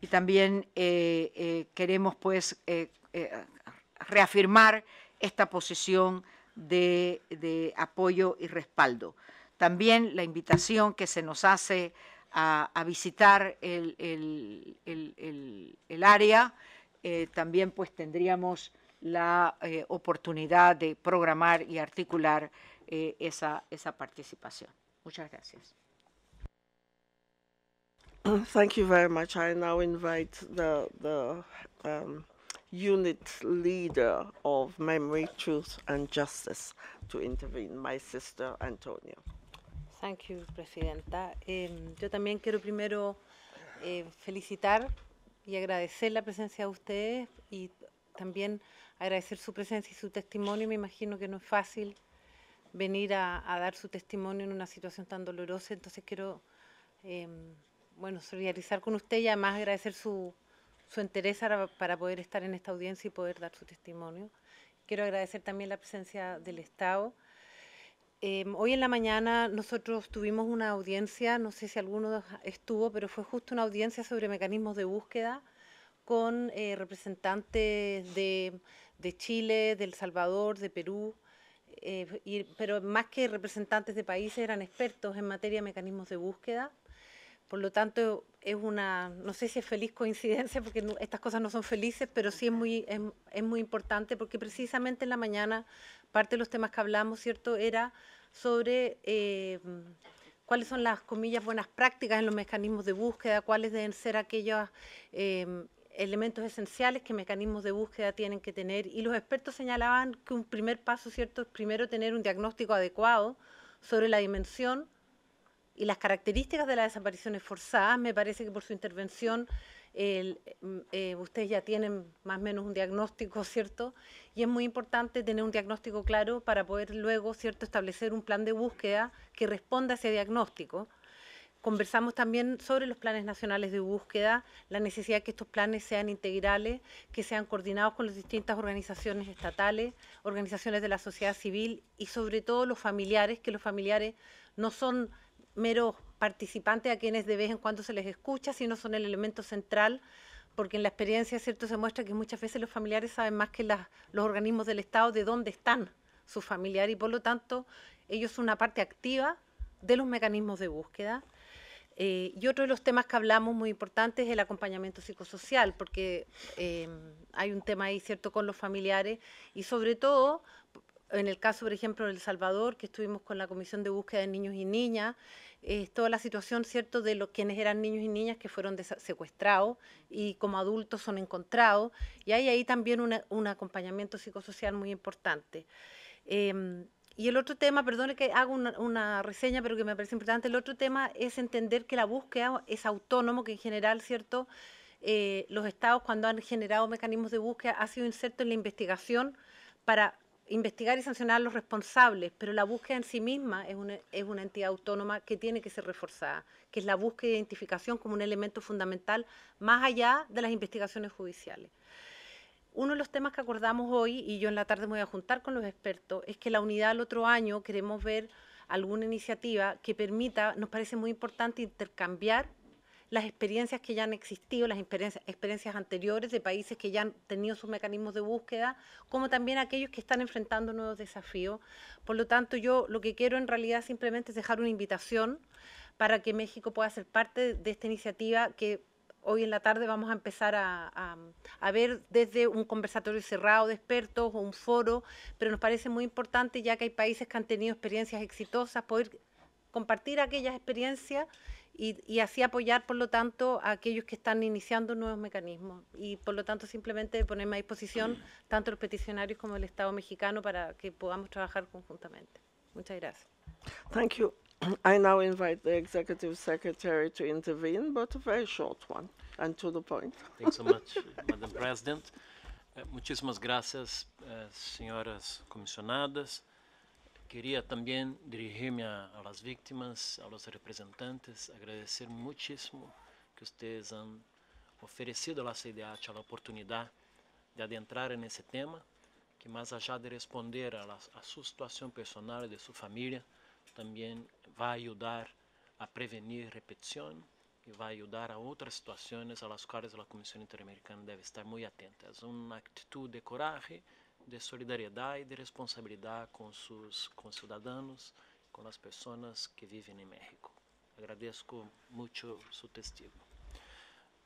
y también queremos pues reafirmar esta posición de, de apoyo y respaldo. También la invitación que se nos hace a, a visitar el, el, el, el área, eh, también pues tendríamos la eh, oportunidad de programar y articular eh, esa, esa participación. Muchas gracias. (clears throat) Thank you very much. I now invite the, the um, unit leader of Memory, Truth and Justice to intervene, my sister Antonia. Thank Presidenta. Em, yo también quiero primero eh, felicitar y agradecer la presencia de ustedes y también agradecer su presencia y su testimonio. Me imagino que no es fácil venir a, dar su testimonio en una situación tan dolorosa, entonces quiero, em, bueno, solidarizar con usted y además agradecer su, su interés para poder estar en esta audiencia y poder dar su testimonio. Quiero agradecer también la presencia del Estado. Em, hoy en la mañana nosotros tuvimos una audiencia, no sé si alguno estuvo, pero fue justo una audiencia sobre mecanismos de búsqueda con eh, representantes de, Chile, de El Salvador, de Perú, eh, pero más que representantes de países eran expertos en materia de mecanismos de búsqueda. Por lo tanto, es una, no sé si es feliz coincidencia, porque estas cosas no son felices, pero sí es muy, es muy importante, porque precisamente en la mañana parte de los temas que hablamos, ¿cierto?, era sobre eh, cuáles son las, comillas, buenas prácticas en los mecanismos de búsqueda, cuáles deben ser aquellos eh, elementos esenciales que mecanismos de búsqueda tienen que tener. Y los expertos señalaban que un primer paso, ¿cierto?, es primero tener un diagnóstico adecuado sobre la dimensión y las características de las desapariciones forzadas. Me parece que por su intervención Mm, eh, ustedes ya tienen más o menos un diagnóstico, ¿cierto? Y es muy importante tener un diagnóstico claro para poder luego, ¿cierto?, establecer un plan de búsqueda que responda a ese diagnóstico. Conversamos también sobre los planes nacionales de búsqueda, la necesidad de que estos planes sean integrales, que sean coordinados con las distintas organizaciones estatales, organizaciones de la sociedad civil y sobre todo los familiares, que los familiares no son meros participantes a quienes de vez en cuando se les escucha, si no son el elemento central, porque en la experiencia cierto se muestra que muchas veces los familiares saben más que los organismos del Estado de dónde están sus familiares y por lo tanto ellos son una parte activa de los mecanismos de búsqueda. Eh, y otro de los temas que hablamos muy importante es el acompañamiento psicosocial, porque eh, hay un tema ahí, ¿cierto?, con los familiares y sobre todo en el caso, por ejemplo, de El Salvador, que estuvimos con la Comisión de Búsqueda de Niños y Niñas, toda la situación, ¿cierto?, de los quienes eran niños y niñas que fueron secuestrados y como adultos son encontrados, y hay ahí también un acompañamiento psicosocial muy importante. Em, y el otro tema, perdone que hago una, reseña, pero que me parece importante, el otro tema es entender que la búsqueda es autónomo, que en general, ¿cierto?, eh, los estados cuando han generado mecanismos de búsqueda ha sido inserto en la investigación para investigar y sancionar a los responsables, pero la búsqueda en sí misma es una, entidad autónoma que tiene que ser reforzada, que es la búsqueda y e identificación como un elemento fundamental más allá de las investigaciones judiciales. Uno de los temas que acordamos hoy, y yo en la tarde me voy a juntar con los expertos, es que la unidad al otro año queremos ver alguna iniciativa que permita, nos parece muy importante intercambiar las experiencias que ya han existido, las experiencias, experiencias anteriores de países que ya han tenido sus mecanismos de búsqueda, como también aquellos que están enfrentando nuevos desafíos. Por lo tanto, yo lo que quiero en realidad simplemente es dejar una invitación para que México pueda ser parte de esta iniciativa que hoy en la tarde vamos a empezar a, a, a, ver desde un conversatorio cerrado de expertos o un foro, pero nos parece muy importante ya que hay países que han tenido experiencias exitosas, poder compartir aquellas experiencias y, así apoyar, por lo tanto, a aquellos que están iniciando nuevos mecanismos y, por lo tanto, simplemente ponerme a disposición (clears throat) tanto los peticionarios como el Estado mexicano para que podamos trabajar conjuntamente. Muchas gracias. Thank you. (clears throat) I now invite the Executive Secretary to intervene, but a very short one and to the point. Thanks so much, (laughs) Madam President. Eh, muchísimas gracias, eh, señoras comisionadas. Queria também dirigir-me às vítimas, aos representantes, agradecer muchísimo que vocês han oferecido a la CIDH a oportunidade de adentrar nesse tema, que mais allá de responder a, la, a pessoal e personal de sua família, também vai ajudar a prevenir e vai ajudar a outras a às quais a las Interamericana deve estar muito atenta. É uma atitude de coraje, de solidariedade e de responsabilidade com seus com cidadãos, com as pessoas que vivem em México. Agradeço muito seu testigo.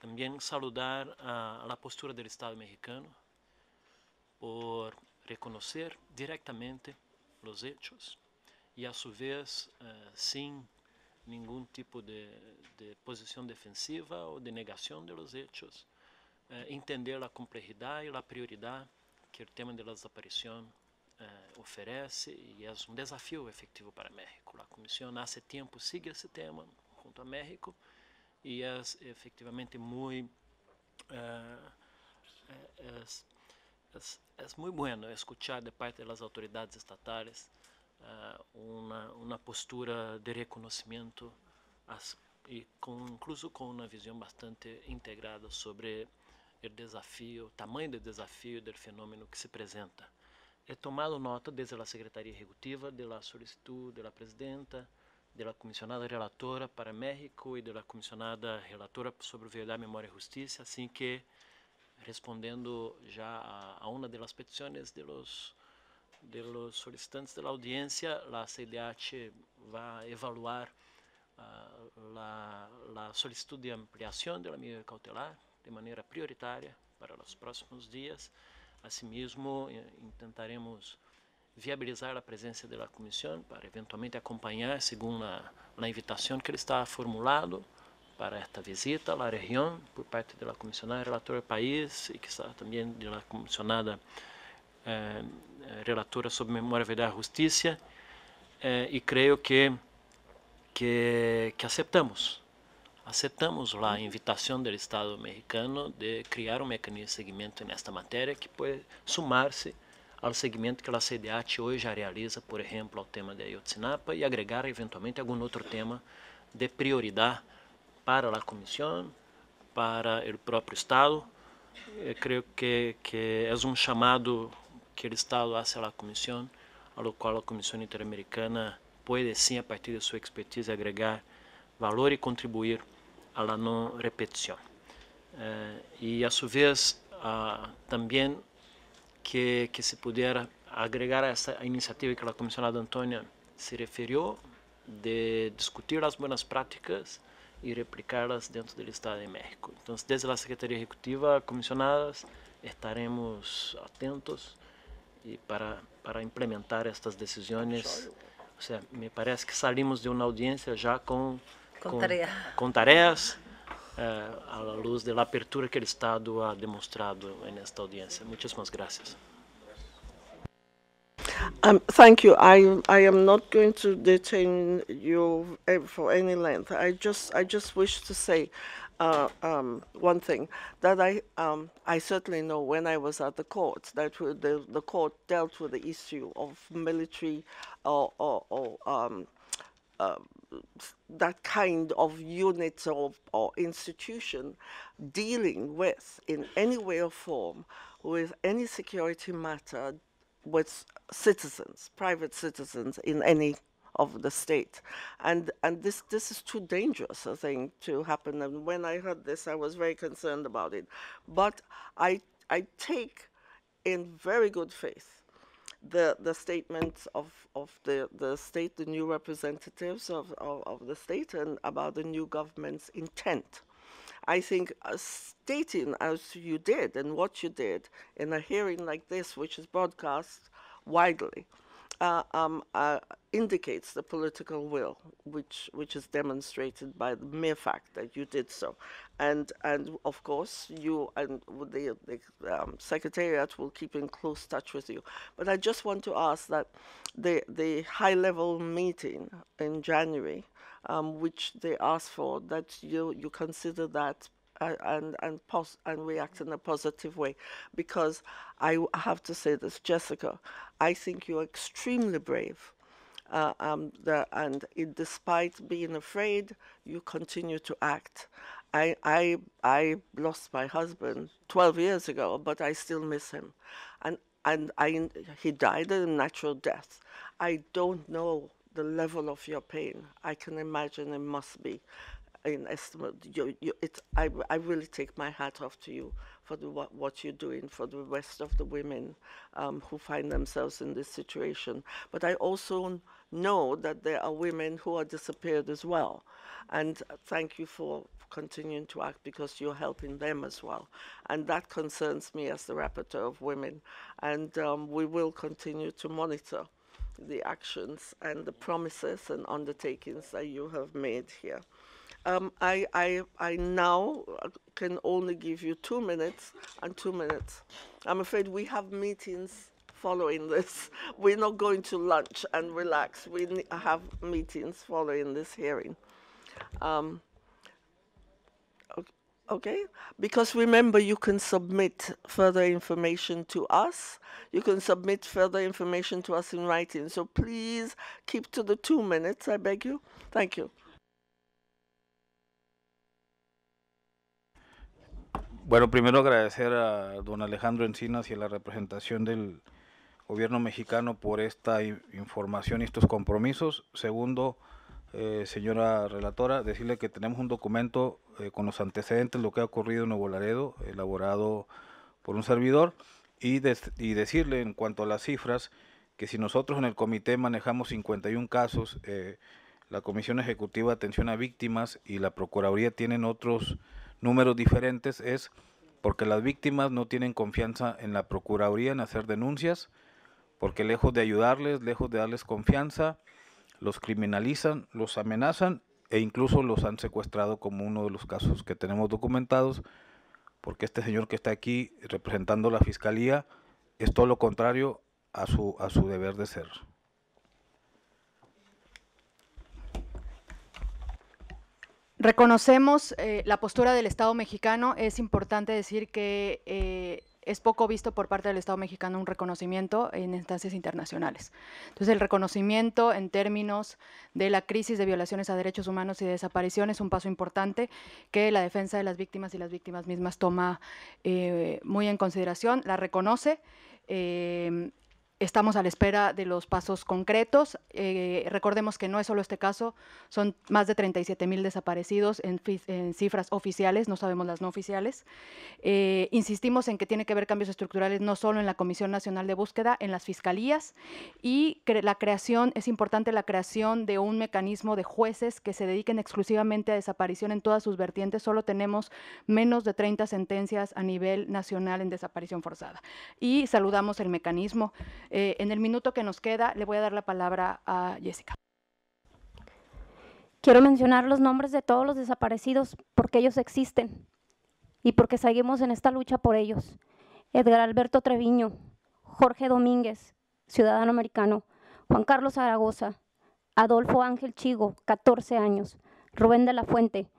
Também saludar a, a postura do Estado mexicano por reconhecer diretamente os hechos e, a sua vez, eh, sem nenhum tipo de, de posição defensiva ou de negação de los hechos, eh, entender a complexidade e a prioridade que o tema de la eh, oferece e é um desafio efetivo para México. A comissão há tempo segue esse tema junto a México e é efetivamente muito eh, é, eh, eh, muito bueno escuchar de parte das autoridades estatais eh, uma, uma postura de reconhecimento as, e com, incluso com uma visão bastante integrada sobre o desafio, o tamanho do desafio do fenômeno que se apresenta. é tomado nota desde a Secretaria Executiva da solicitude, solicitud Presidenta, da Comissionada Relatora para México e da Comissionada Relatora sobre Verdade, Memória e Justiça, assim que respondendo já a, a uma das petições de los, de los solicitantes da audiência, a CIDH vai evaluar uh, ah, a solicitude de ampliação da medida cautelar de maneira prioritária para os próximos dias. Asimismo, eh, tentaremos viabilizar a presença da comissão para eventualmente acompanhar, segundo a, a invitação que ele está formulado para esta visita à região por parte da comissionada relatora país e que está também da comissionada eh, eh, relatora sobre memória, verdade e justiça. Eh, e creio que, que, que aceptamos acertamos lá a invitação do Estado americano de criar um mecanismo de segmento nesta matéria que pode sumar se ao segmento que a CDAT hoje já realiza, por exemplo, ao tema de Ayotzinapa e agregar eventualmente algum outro tema de prioridade para a comissão, para o próprio Estado. Eu eh, creio que, que é um chamado que o Estado faz à comissão, ao qual a comissão interamericana pode sim, a partir de sua expertise, agregar valor e contribuir a la no repetición. Eh, y a su vez ah, também también que, que, se pudiera agregar a esta iniciativa que la comisionada Antonia se refirió de discutir las buenas prácticas y replicarlas dentro del Estado de México. Entonces, desde la Secretaría Ejecutiva, comisionadas, estaremos atentos y para, para implementar estas decisiones. O sea, me parece que salimos de una audiencia ya con com, com eh, a luz apertura que Estado ha audiencia. Um, thank you. I I am not going to detain you eh, for any length. I just I just wish to say uh, um, one thing that I um, I certainly know when I was at the court that the the court dealt with the issue of military or or, or uh, that kind of unit or, or institution dealing with, in any way or form, with any security matter with citizens, private citizens in any of the state. And and this this is too dangerous a thing to happen. And when I heard this, I was very concerned about it. But I I take in very good faith the the statement of of the the state, the new representatives of of, of the state, and about the new government's intent. I think uh, stating as you did and what you did in a hearing like this, which is broadcast widely, uh, um, uh, indicates the political will, which which is demonstrated by the mere fact that you did so, and and of course you and the, the um, secretariat will keep in close touch with you. But I just want to ask that the the high level meeting in January, um, which they asked for, that you you consider that and and and react in a positive way because I have to say this Jessica I think you're extremely brave uh, um, the, and it, despite being afraid you continue to act I, I I lost my husband 12 years ago but I still miss him and and I he died a natural death I don't know the level of your pain I can imagine it must be you, you, it, I, I really take my hat off to you for the, what, what you're doing for the rest of the women um, who find themselves in this situation. But I also know that there are women who are disappeared as well. And uh, thank you for continuing to act because you're helping them as well. And that concerns me as the rapporteur of women. And um, we will continue to monitor the actions and the promises and undertakings that you have made here. Um, I, I, I now uh, can only give you two minutes and two minutes. I'm afraid we have meetings following this. (laughs) We're not going to lunch and relax. We have meetings following this hearing. Um, okay? Because remember, you can submit further information to us. You can submit further information to us in writing. So please keep to the two minutes, I beg you. Thank you. Bueno, primero agradecer a don Alejandro Encinas y a la representación del gobierno mexicano por esta información y estos compromisos. Segundo, eh, señora relatora, decirle que tenemos un documento eh, con los antecedentes, de lo que ha ocurrido en Nuevo Laredo, elaborado por un servidor, y, y decirle en cuanto a las cifras que si nosotros en el comité manejamos 51 casos, eh, la Comisión Ejecutiva de Atención a Víctimas y la Procuraduría tienen otros números diferentes es porque las víctimas no tienen confianza en la Procuraduría en hacer denuncias, porque lejos de ayudarles, lejos de darles confianza, los criminalizan, los amenazan e incluso los han secuestrado como uno de los casos que tenemos documentados, porque este señor que está aquí representando la Fiscalía es todo lo contrario a su, a su deber de ser. Reconocemos eh, la postura del Estado mexicano. Es importante decir que eh, es poco visto por parte del Estado mexicano un reconocimiento en instancias internacionales. Entonces, el reconocimiento en términos de la crisis de violaciones a derechos humanos y de desaparición es un paso importante que la defensa de las víctimas y las víctimas mismas toma eh, muy en consideración, la reconoce. Estamos a la espera de los pasos concretos. Eh, recordemos que no es solo este caso, son más de 37 mil desaparecidos en, cifras oficiales, no sabemos las no oficiales. Eh, insistimos en que tiene que haber cambios estructurales no solo en la Comisión Nacional de Búsqueda, en las fiscalías y la creación, es importante la creación de un mecanismo de jueces que se dediquen exclusivamente a desaparición en todas sus vertientes. Solo tenemos menos de 30 sentencias a nivel nacional en desaparición forzada. Y saludamos el mecanismo. Eh, en el minuto que nos queda, le voy a dar la palabra a Jessica. Quiero mencionar los nombres de todos los desaparecidos porque ellos existen y porque seguimos en esta lucha por ellos. Edgar Alberto Treviño, Jorge Domínguez, ciudadano americano, Juan Carlos Zaragoza, Adolfo Ángel Chigo, 14 años, Rubén de la Fuente,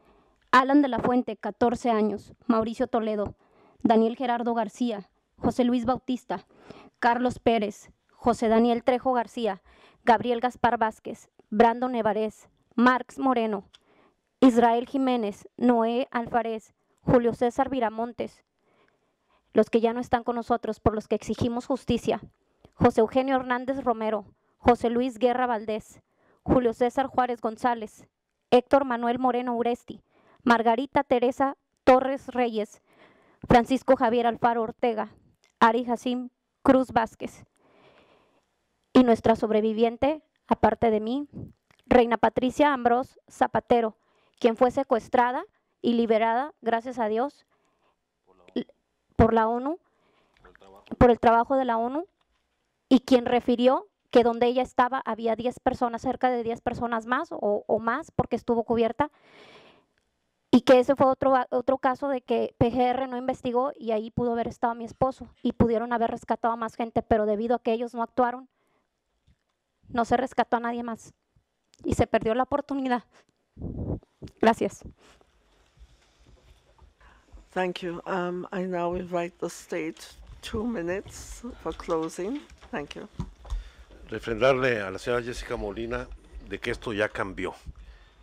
Alan de la Fuente, 14 años, Mauricio Toledo, Daniel Gerardo García, José Luis Bautista, Carlos Pérez, José Daniel Trejo García, Gabriel Gaspar Vázquez, Brando Nevarez, Marx Moreno, Israel Jiménez, Noé Alfárez, Julio César Viramontes, los que ya no están con nosotros, por los que exigimos justicia, José Eugenio Hernández Romero, José Luis Guerra Valdés, Julio César Juárez González, Héctor Manuel Moreno Uresti, Margarita Teresa Torres Reyes, Francisco Javier Alfaro Ortega, Ari Jacín Cruz Vázquez. Y nuestra sobreviviente, aparte de mí, Reina Patricia Ambros Zapatero, quien fue secuestrada y liberada, gracias a Dios, por la ONU, por el trabajo de la ONU, y quien refirió que donde ella estaba había 10 personas, cerca de 10 personas más o más, porque estuvo cubierta, y que ese fue otro, otro caso de que PGR no investigó y ahí pudo haber estado mi esposo y pudieron haber rescatado a más gente, pero debido a que ellos no actuaron, no se rescató a nadie más y se perdió la oportunidad. Gracias. Thank you. Um, I Refrendarle a la señora Jessica Molina de que esto ya cambió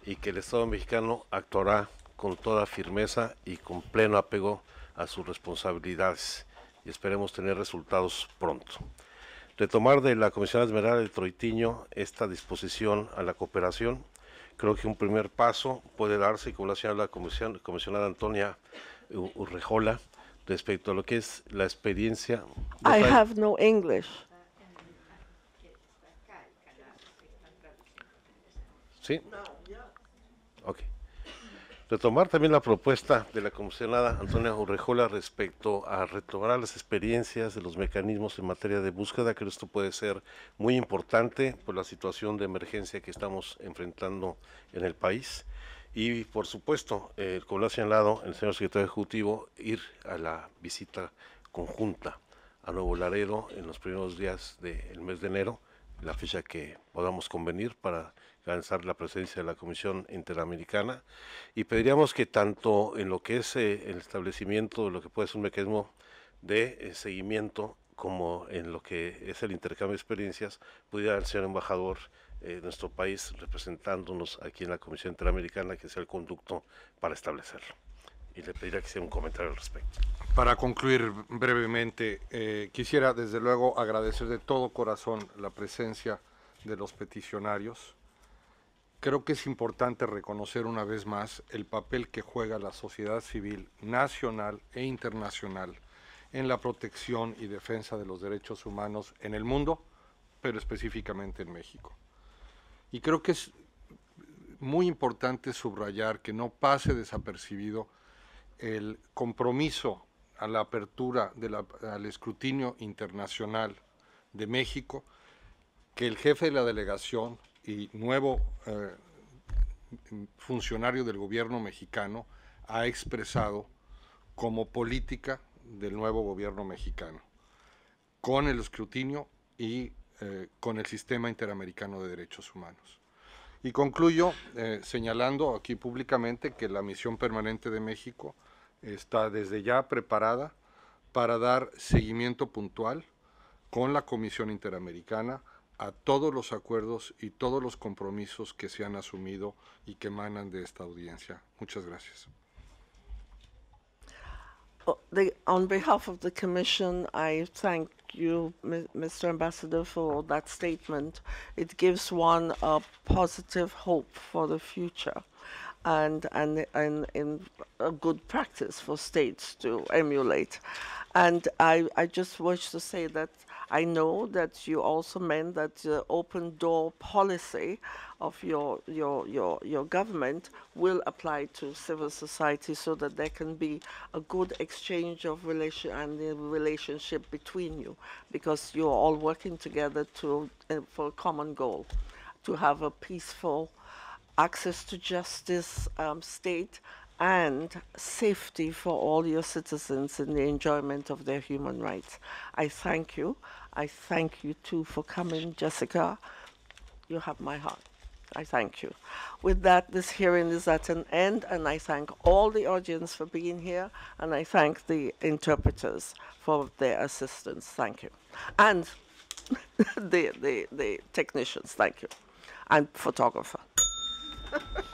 y que el Estado mexicano actuará con toda firmeza y con pleno apego a sus responsabilidades y esperemos tener resultados pronto. Retomar de la Comisión Esmeralda de Troitiño esta disposición a la cooperación, creo que un primer paso puede darse, como lo hacía la comisión, comisionada Antonia Urrejola, respecto a lo que es la experiencia. I have no English. ¿Sí? Ok retomar también la propuesta de la comisionada Antonia Urrejola respecto a retomar las experiencias de los mecanismos en materia de búsqueda. Creo que esto puede ser muy importante por la situación de emergencia que estamos enfrentando en el país. Y por supuesto, eh, como lo ha señalado el señor secretario ejecutivo, ir a la visita conjunta a Nuevo Laredo en los primeros días del mes de enero, la fecha que podamos convenir para alcanzar la presencia de la Comisión Interamericana y pediríamos que tanto en lo que es eh, el establecimiento de lo que puede ser un mecanismo de eh, seguimiento como en lo que es el intercambio de experiencias, pudiera el señor embajador eh, de nuestro país representándonos aquí en la Comisión Interamericana, que sea el conducto para establecerlo. Y le pediría que hiciera un comentario al respecto. Para concluir brevemente, quisiera desde luego agradecer de todo corazón la presencia de los peticionarios, creo que es importante reconocer una vez más el papel que juega la sociedad civil nacional e internacional en la protección y defensa de los derechos humanos en el mundo, pero específicamente en México. Y creo que es muy importante subrayar que no pase desapercibido el compromiso a la apertura de al escrutinio internacional de México que el jefe de la delegación, y nuevo eh, funcionario del gobierno mexicano ha expresado como política del nuevo gobierno mexicano, con el escrutinio y eh, con el sistema interamericano de derechos humanos. Y concluyo eh, señalando aquí públicamente que la misión permanente de México está desde ya preparada para dar seguimiento puntual con la Comisión Interamericana a todos los acuerdos y todos los compromisos que se han asumido y que emanan de esta audiencia. Muchas gracias. Oh, the, on behalf of the Commission, I thank you, Mr. Ambassador, for that statement. It gives one a positive hope for the future and, and, and, and a good practice for states to emulate. And I, I just wish to say that I know that you also meant that the open door policy of your, your, your, your government will apply to civil society so that there can be a good exchange of relation and the relationship between you because you're all working together to, uh, for a common goal, to have a peaceful access to justice um, state and safety for all your citizens in the enjoyment of their human rights. I thank you. I thank you too for coming, Jessica. You have my heart. I thank you. With that, this hearing is at an end, and I thank all the audience for being here, and I thank the interpreters for their assistance. Thank you. And (laughs) the, the, the technicians, thank you. And photographer. (laughs)